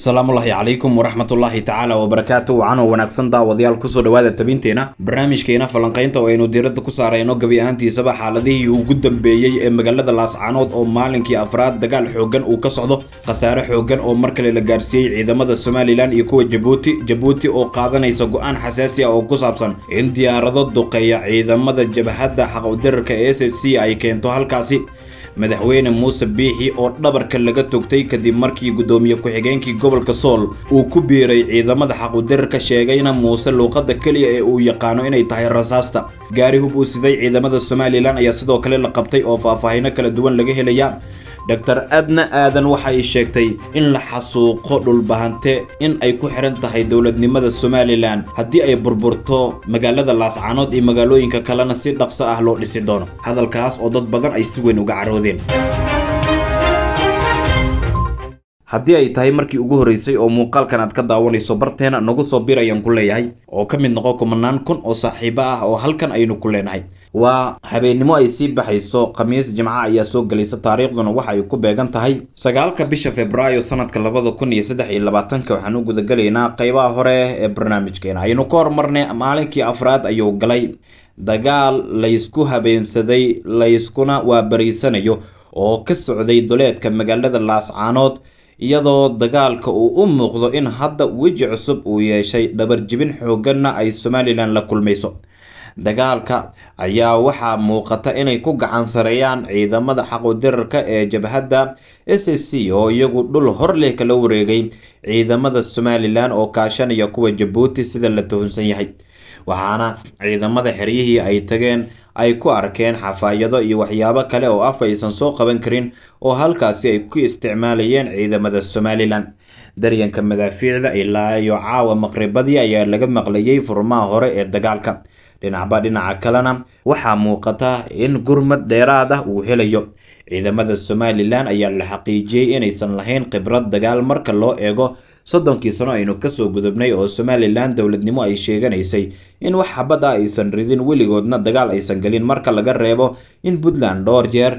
asalaamullaahi calaykum waraxmatullaahi tacaala wabarakaatu wacan wanaagsan daawadayaal kusoo dhawaada tabinteena barnaamijkeena falanqaynta oo aynu diiradda ku saarayno gebi ahaantiisaba xaaladihii ugu dambeeyey ee magaalada laascaanood oo maalinkii afraad dagaal xooggan uu ka socdo khasaare xooggan oo mar kale la gaarsiiyey ciidamada somalilan iyo kuwa jabuuti jabuuti oo qaadanaysa go'aan xasaasi ah oo ku saabsan in diyaarado duqeeya ciidamada jabhadda xaqu-dirarka s c c ay keento halkaasi madaxweyne muuse biixi oo dhabarka laga togtay kadib markii guddoomiye ku-xigeenkii gobolka sool uu ku biiray ciidamada xaqudirarka sheegayna muuse luuqadda keliya ee uu yaqaano inay tahay rasaasta gaari hub uu siday ciidamada somalilan ayaa sidoo kale la qabtay oo faahfaahino kala duwan laga helaya dhaktar adna aadan waxa waxay sheegtay in la xasuuqo dhulbahante in ay ku xihan tahay dowladnimada somalilan haddii ay burburto magaalada laascanood iyo magaalooyinka kalena si dhaqso ah loo dhisi doono hadalkaas oo dad badan ay si weyn uga caroodeen haddii ay tahay markii ugu horreysay oo muuqaalkan aad ka daawanayso barteena nagu soo bir ayaan ku leeyahay oo ka mid noqo kumanaan kun oo saaxiibo ah oo halkan aynu ku leenahay waa habeennimo ay sii baxayso khamiis jimca ayaa soo gelaysa taariikhduna waxa ay ku beegan tahay sagaalka bisha februaayo sanadka labada kun iyo saddex iyo labaatanka waxaan u gudagelaynaa qaybaha hore ee barnaamijkeena aynu ka hormarnay maalinkii afraad ayuu galay dagaal laysku habeensaday layskuna waabaraysanayo oo ka socday duleedka magaalada laascaanood iyadoo dagaalka uu u muuqdo in hadda weji cusub uu yeeshay dhabarjibin xooganna ay somalilan la kulmayso dagaalka ayaa waxaa muuqata inay ku gacan sareeyaan ciidamada xaqudirarka ee jabhadda s c oo iyagu dhul horleh kala wareegay ciidamada somalilan oo kaashanaya kuwa jabuuti sida la tuhunsan yahay waxaana ciidamada xeryihii ay tageen ay ku arkeen xafaayado iyo waxyaabo kale oo afka aysan soo qaban karin oo halkaasi ay ku isticmaalayeen ciidamada somalilan daryanka madaafiicda ilaa iyo caawa maqribadii ayaa laga maqlayay furmaha hore ee dagaalka dhinacba dhinaca kalena waxaa muuqata in gurmad dheeraad ah uu helayo ciidamada somalilan ayaa la xaqiijiyey inaysan lahayn khibrad dagaal marka loo eego soddonkii sano aynu kasoo gudubnay oo somalilan dowladnimo ay sheeganaysay in wax xabada ah aysan ridin weligoodna dagaal aysan gelin marka laga reebo in puntland dhowr jeer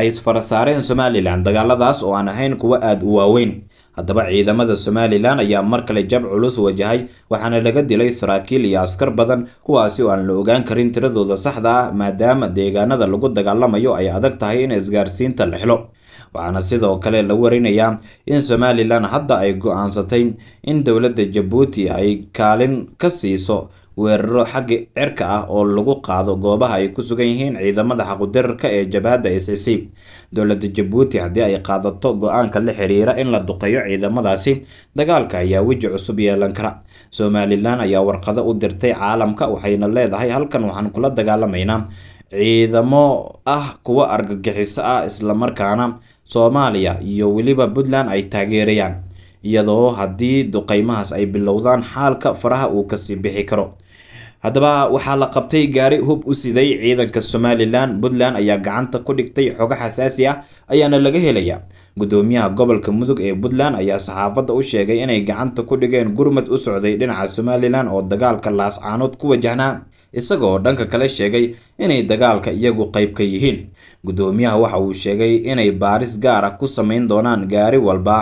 ay isfara saareen somalilan dagaaladaas oo aan ahayn kuwa aada u waaweyn haddaba ciidamada somalilan ayaa mar kale jab culus wajahay waxaana laga dilay saraakiil iyo askar badan kuwaasi oo aan la ogaan karin tiradooda saxda ah maadaama deegaanada lagu dagaalamayo ay adag tahay in isgaarsiinta la helo waxaana sidoo kale la warinayaa in somalilan hadda ay go'aansatay in dowladda jabuuti ay kaalin ka siiso weeraro xagga cirka ah oo lagu qaado goobaha ay ku sugan yihiin ciidamada xaqudirarka ee jabhadda is cisiib dowladda jabuuti haddii ay qaadato go-aanka la xiriira in la duqeeyo ciidamadaasi dagaalka ayaa weji cusub yeelan kara somalilan ayaa warqado u dirtay caalamka waxayna leedahay halkan waxaan kula dagaalamaynaa ciidamo ah kuwa argagixiso ah islamarkaana soomaaliya iyo weliba puntland ay taageerayaan iyadoo haddii duqeymahaas ay bilowdaan xaalka faraha uu kasii bixi karo haddaba waxaa la qabtay gaari hub u siday ciidanka somalilan puntland ayaa gacanta ku dhigtay xogo xasaasi ah ayaana laga helaya guddoomiyaha gobolka mudug ee puntland ayaa saxaafadda u sheegay inay gacanta ku dhigeen gurmad u socday dhinaca somalilan oo dagaalka laascaanood ku wajahnaa isagoo dhanka kale sheegay inay dagaalka iyagu qayb ka yihiin guddoomiyaha waxa uu sheegay inay baaris gaara ah ku samayn doonaan gaari walba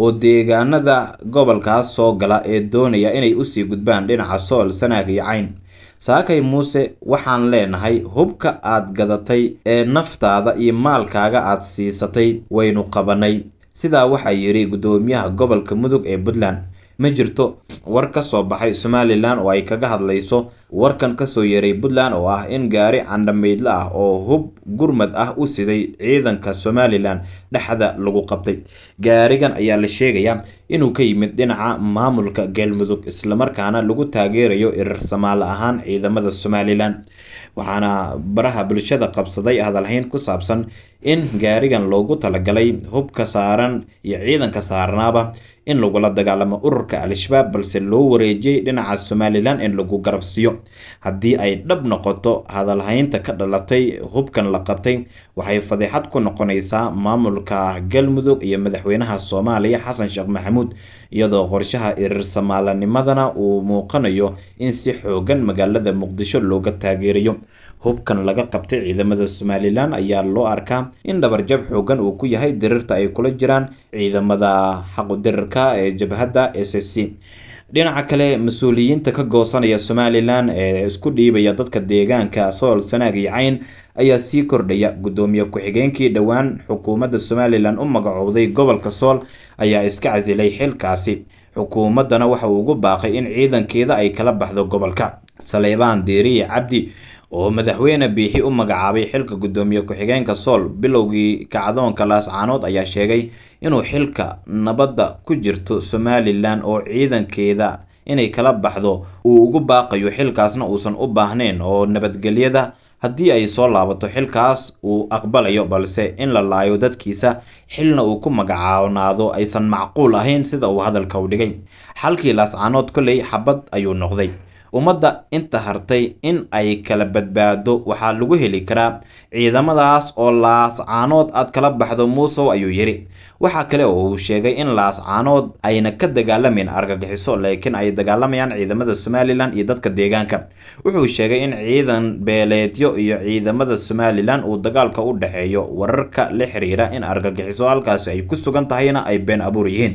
oo deegaanada gobolkaas soo gala ee doonaya inay usii gudbaan dhinaca sool sanaag iyo cayn saakay muuse waxaan leenahay hubka aad gadatay ee naftaada iyo maalkaaga aad siisatay waynu qabannay sidaa waxaa yidhi guddoomiyaha gobolka mudug ee puntland ma jirto war ka soo baxay somalilan oo ay kaga hadlayso warkan kasoo yeeray puntland oo ah in gaari candhamaydla ah oo hub gurmad ah u siday ciidanka somalilan dhexda lagu qabtay gaarigan ayaa la sheegayaa inuu ka yimid dhinaca maamulka galmudug islamarkaana lagu taageerayo irirsamaale ahaan ciidamada somalilan waxaana baraha bulshada qabsaday hadalhayn ku saabsan in gaarigan loogu talagalay hubka saaran iyo ciidanka saarnaaba in lagula dagaalamo ururka al-shabaab balse loo wareejiyey dhinaca somalilan in lagu garabsiiyo haddii ay dhab noqoto hadalhaynta ka dhalatay hubkan la qabtay waxay fadeexad ku noqonaysaa maamulka galmudug iyo madaxweynaha soomaaliya xasan sheekh maxamuud iyadoo qorshaha irirsamaallanimadana uu muuqanayo in si xoogan magaalada muqdisho looga taageerayo hubkan laga qabtay ciidamada somalilan ayaa loo arkaa in dhabarjab xoogan uu ku yahay dirirta ay kula jiraan ciidamada xaqudirirka ee jabhadda s c dhinaca kale mas-uuliyiinta ka goosanaya somalilan ee isku dhiibaya dadka deegaanka sool sanaag iyo cayn ayaa sii kordhaya guddoomiye ku-xigeenkii dhowaan xukuumadda somalilan u magacowday gobolka sool ayaa iska casilay xilkaasi xukuumaddana waxa uu ugu baaqay in ciidankeeda ay kala baxdo gobolka saleybaan diiriye cabdi oo madaxweyne biixi u magacaabay xilka guddoomiye ku-xigeenka sool bilowgii kacdoonka laascaanood ayaa sheegay inuu xilka nabadda ku jirto somalilan oo ciidankeeda inay kala baxdo uu ugu baaqayo xilkaasna uusan u baahneyn oo nabadgelyada haddii ay soo laabato xilkaas uu aqbalayo balse in la laayo dadkiisa xilna uu ku magacaanaado aysan macquul ahayn sida uu hadalka u dhigay xalkii laascaanood kolley xabad ayuu noqday ummadda inta hartay in ay kala badbaado waxaa lagu heli karaa ciidamadaas oo laascaanood aad kala baxdo muusow ayuu yidhi waxaa kale oo uu sheegay in laascaanood ayna ka dagaalamayn argagixiso laakiin ay dagaalamayaan ciidamada somalilan iyo dadka deegaanka wuxuu sheegay in ciidan beeleedyo iyo ciidamada somalilan uu dagaalka u dhexeeyo wararka la xiriira in argagixiso halkaasi ay ku sugan tahayna ay been abuur yihiin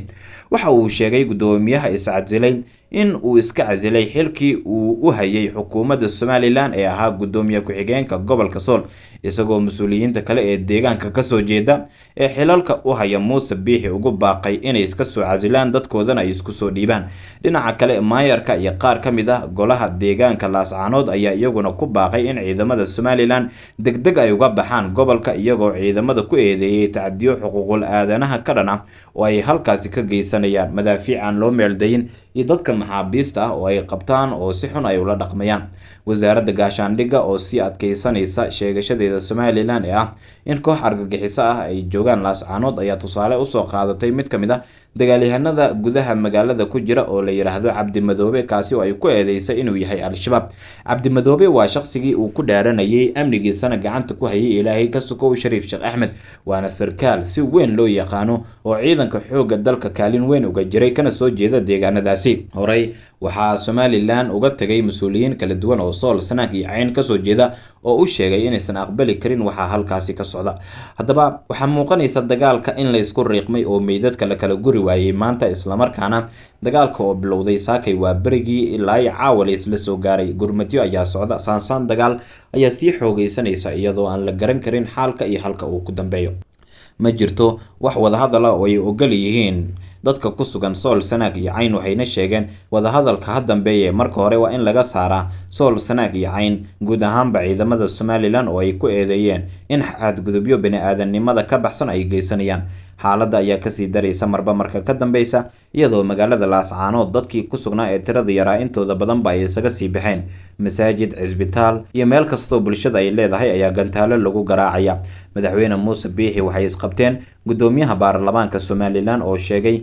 waxa uu sheegay guddoomiyaha iscadilay in uu iska casilay xilkii uu u hayay xukuumadda somalilan ee ahaa guddoomiye ku-xigeenka gobolka sool isagoo mas-uuliyiinta kale ee deegaanka kasoo jeeda ee xilalka u haya muuse biixi ugu baaqay inay iska soo casilaan dadkoodana ay isku soo dhiibaan dhinaca kale maayarka iyo qaar ka mid ah golaha deegaanka laascanood ayaa iyaguna ku baaqay in ciidamada somalilan deg deg ay uga baxaan gobolka iyagoo ciidamada ku eedeeyay tacdiyo xuquuqul aadanaha ka dhana oo ay halkaasi ka geysanayaan madaafiic aan loo meeldayin iyo dadka maxaabiista ah oo ay qabtaan oo si xun ay ula dhaqmayaan wasaaradda gaashaandhigga oo sii adkaysanaysa sheegashadeeda somalilan ee ah in koox argagixiso ah ay joogaan laascaanood ayaa tusaale usoo qaadatay mid ka mid a ah dagaalyahanada gudaha magaalada ku jira oo la yidhaahdo cabdimadoobe kaasi oo ay ku eedeysay inuu yahay al-shabaab cabdimadoobe waa shaqsigii uu ku dhaaranayay amnigiisana gacanta ku hayay ilaahay ka sukow shariif sheekh axmed waana sarkaal si weyn loo yaqaano oo ciidanka xoogga dalka kaalin weyn uga jiray kana soo jeeda deegaanadaasi horay waxaa somalilan uga tegay mas-uuliyiin kala duwan oo sool sanaan iyo cayn kasoo jeeda oo u sheegay inaysan aqbali karin waxaa halkaasi ka socda haddaba waxaa muuqanaysa dagaalka in laysku riiqmay oo meydadka la kala guri waayey maanta islamarkaana dagaalka oo bilowday saakay waa berigii ilaa i caawali isla soo gaaray gurmadyo ayaa socda saansaan dagaal ayaa sii xoogaysanaysa iyadoo aan la garan karin xaalka iyo halka uu ku dambeeyo ma jirto wax wadahadala ah oo ay ogol yihiin dadka ku sugan sool sanaag iyo cayn waxayna sheegeen wadahadalka ha dambeeye marka hore waa in laga saaraa sool sanaag iyo cayn guud ahaanba ciidamada somalilan oo ay ku eedeeyeen in xadgudubyo bini aadannimada ka baxsan ay geysanayaan xaaladda ayaa kasii daraysa marba marka ka dambaysa iyadoo magaalada laascaanood dadkii ku sugnaa ee tirada yaraa intooda badanba ay isaga sii baxeen masaajid cisbitaal iyo meel kastoo bulshada ay leedahay ayaa gantaalo lagu garaacaya madaxweyne muuse biixi waxay isqabteen gudoomiyaha baarlamaanka somalilan oo sheegay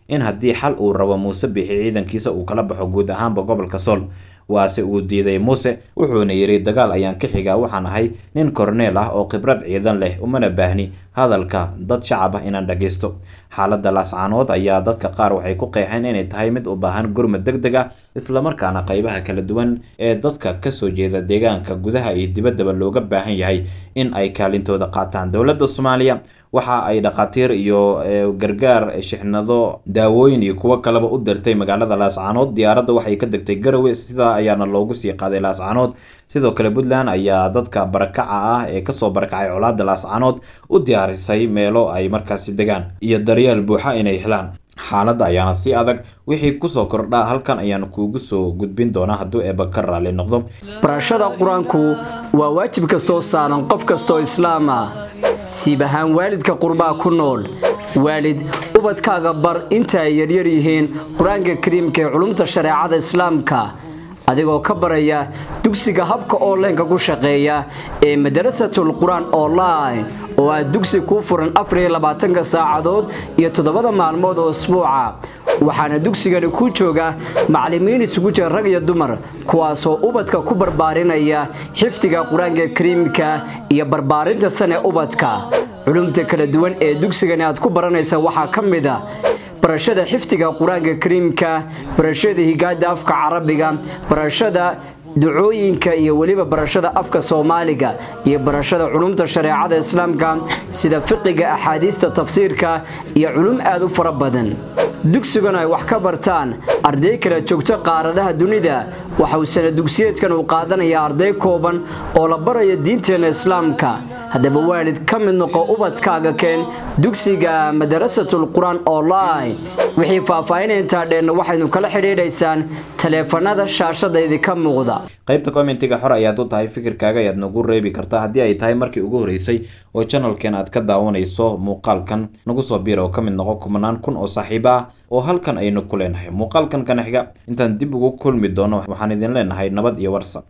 in haddii xal uu rabo muuse bixi ciidankiisa uu kala baxo guud ahaanba gobolka sool waase uu diiday muuse wuxuuna yidhi dagaal ayaan ka xigaa waxaan ahay nin korneel ah oo khibrad ciidan leh umana baahni hadalka dad shacab ah inaan dhagaysto xaaladda laascaanood ayaa dadka qaar waxay ku qeexeen inay tahay mid u baahan gurmad deg deg a ah, islamarkaana qaybaha kala duwan ee dadka kasoo jeeda deegaanka gudaha iyo dibaddaba looga baahan yahay in ay kaalintooda qaataan dowladda soomaaliya waxa ay dhakhaatiir iyo eh, gargaar eh, shixnado daawooyin iyo kuwo kaleba u dirtay magaalada laascaanood diyaaradda waxay ka degtay garowe sidaa ayaana loogu sii qaaday laascanood sidoo kale puntland ayaa dadka barakaca ah ee kasoo barakacay colaada laascanood u diyaarisay meelo ay markaasi degaan iyo daryaal buuxa inay helaan xaaladda ayaana si adag wixii kusoo kordha halkan ayaan kuugu soo gudbin doonaa hadduu eebba ka raalli noqdo barashada qur-aanku waa waajib kastoo saaran qof kastoo islaama ah siib ahaan waalidka qurbaha ku nool waalid ubadkaaga bar inta ay yaryar yihiin qur-aanka kariimka ee culumta shareecada islaamka adigoo ka baraya dugsiga habka onlineka ku shaqeeya ee madarasatul qur-aan online oo aad dugsi kuu furan labaatanka saacadood iyo toddobada maalmood oo isbuuca waxaana dugsigani ku jooga macalimiin isugu jira rag iyo dumar kuwaasoo ubadka ku barbaarinaya xifdiga qur-aanka kariimka iyo barbaarinta sane ubadka culumta kala duwan ee dugsigani aad ku baranaysa waxaa ka mid a ah barashada xifdiga qur-aanka kariimka barashada higaada afka carabiga barashada ducooyinka iyo weliba barashada afka soomaaliga iyo barashada culumta shareecada islaamka sida fiqiga axaadiista tafsiirka iyo culum aad u fara badan dugsigana ay wax ka bartaan arday kala joogto qaaradaha dunida waxa uu sana dugsiyeedkan uu qaadanayaa arday kooban oo la baraya diinteenna islaamka haddaba waalid ka mid noqo ubadkaaga keen dugsiga madarasatul qur-aan online wixii faahfaahineentaa dheern waxaynu kala xidhiidhaysaan taleefanada shaashadaydi ka muuqda qaybta kommentiga xor ayaad u tahay fikirkaaga ayaad nagu reebi kartaa haddii ay tahay markii ugu horeysay oo janalkeen aad ka daawanayso muuqaalkan nagu soo biira oo ka mid noqo kumanaan kun oo saaxiib ah oo halkan aynu ku leenahay muuqaalkan kanaxiga intaan dib ugu kulmi doono waxaan idin leenahay nabad iyo warsan